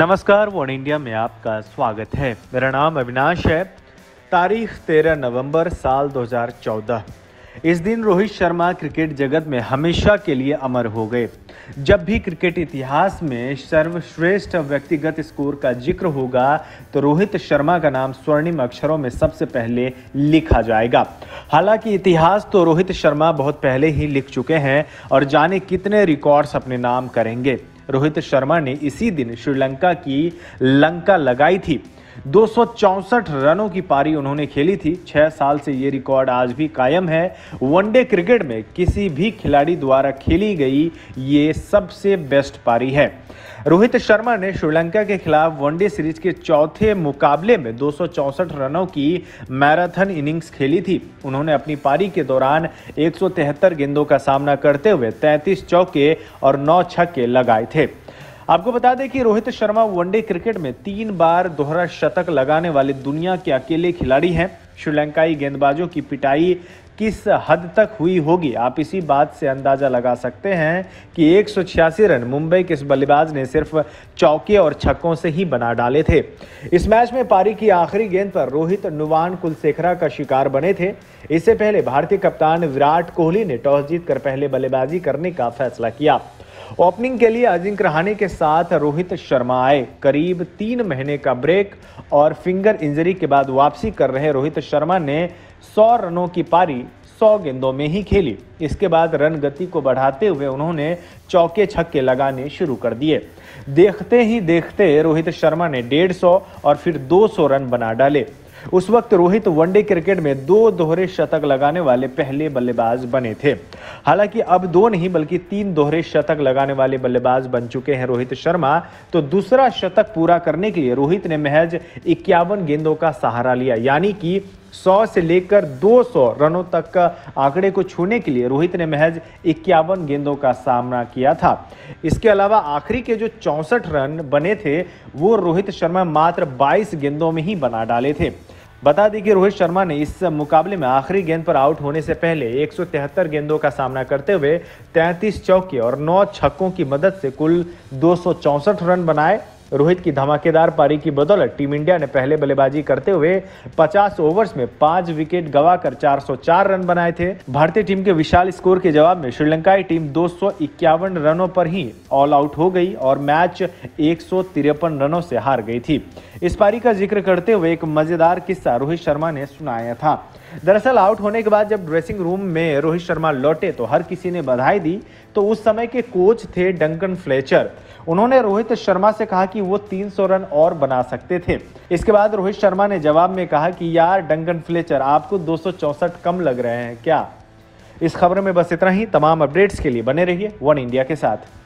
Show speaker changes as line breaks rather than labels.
नमस्कार one India में आपका स्वागत है मेरा नाम अविनाश है तारीख 13 नवंबर साल 2014 इस दिन रोहित शर्मा क्रिकेट जगत में हमेशा के लिए अमर हो गए जब भी क्रिकेट इतिहास में सर्वश्रेष्ठ व्यक्तिगत स्कोर का जिक्र होगा तो रोहित शर्मा का नाम स्वर्णिम अक्षरों में सबसे पहले लिखा जाएगा हालांकि इतिहास तो रोहित शर्मा बहुत पहले ही लिख चुके हैं और जाने कितने रिकॉर्ड्स अपने नाम करेंगे रोहित शर्मा ने इसी दिन श्रीलंका की लंका लगाई थी दो रनों की पारी उन्होंने खेली थी छह साल से ये रिकॉर्ड आज भी कायम है वनडे क्रिकेट में किसी भी खिलाड़ी द्वारा खेली गई ये सबसे बेस्ट पारी है रोहित शर्मा ने श्रीलंका के खिलाफ वनडे सीरीज के चौथे मुकाबले में दो रनों की मैराथन इनिंग्स खेली थी उन्होंने अपनी पारी के दौरान एक गेंदों का सामना करते हुए 33 चौके और 9 छक्के लगाए थे आपको बता दें कि रोहित शर्मा वनडे क्रिकेट में तीन बार दोहरा शतक लगाने वाले दुनिया के अकेले खिलाड़ी हैं श्रीलंकाई गेंदबाजों की पिटाई किस हद तक हुई होगी आप इसी बात से अंदाज़ा लगा सकते हैं कि एक रन मुंबई के इस बल्लेबाज ने सिर्फ चौके और छक्कों से ही बना डाले थे इस मैच में पारी की आखिरी गेंद पर रोहित नुवान कुलसेखरा का शिकार बने थे इससे पहले भारतीय कप्तान विराट कोहली ने टॉस जीतकर पहले बल्लेबाजी करने का फैसला किया ओपनिंग के लिए अजिंक्य रहाणे के साथ रोहित शर्मा आए करीब तीन महीने का ब्रेक और फिंगर इंजरी के बाद वापसी कर रहे रोहित शर्मा ने 100 रनों की पारी 100 गेंदों में ही खेली इसके बाद रन गति को बढ़ाते हुए उन्होंने चौके छक्के लगाने शुरू कर दिए देखते ही देखते रोहित शर्मा ने डेढ़ और फिर दो रन बना डाले उस वक्त रोहित वनडे क्रिकेट में दो दोहरे शतक लगाने वाले पहले बल्लेबाज बने थे हालांकि अब दो नहीं बल्कि तीन दोहरे शतक लगाने वाले बल्लेबाज बन चुके हैं रोहित शर्मा तो दूसरा शतक पूरा करने के लिए रोहित ने महज इक्यावन गेंदों का सहारा लिया यानी कि 100 से लेकर 200 रनों तक का आंकड़े को छूने के लिए रोहित ने महज इक्यावन गेंदों का सामना किया था इसके अलावा आखिरी के जो चौंसठ रन बने थे वो रोहित शर्मा मात्र 22 गेंदों में ही बना डाले थे बता दें कि रोहित शर्मा ने इस मुकाबले में आखिरी गेंद पर आउट होने से पहले एक गेंदों का सामना करते हुए 33 चौके और 9 छक्कों की मदद से कुल दो रन बनाए रोहित की धमाकेदार पारी की बदौलत टीम इंडिया ने पहले बल्लेबाजी करते हुए 50 ओवर्स में पांच विकेट गवाकर 404 रन बनाए थे भारतीय टीम के विशाल स्कोर के जवाब में श्रीलंकाई टीम दो रनों पर ही ऑल आउट हो गई और मैच एक रनों से हार गई थी इस पारी का जिक्र करते हुए एक मजेदार किस्सा रोहित शर्मा ने सुनाया था दरअसल आउट होने के बाद जब ड्रेसिंग रूम में रोहित शर्मा लौटे तो हर किसी ने बधाई दी तो उस समय के कोच थे डंकन फ्लेचर उन्होंने रोहित शर्मा से कहा कि वो 300 रन और बना सकते थे इसके बाद रोहित शर्मा ने जवाब में कहा कि यार डंकन फ्लेचर आपको दो कम लग रहे हैं क्या इस खबर में बस इतना ही तमाम अपडेट्स के लिए बने रहिए वन इंडिया के साथ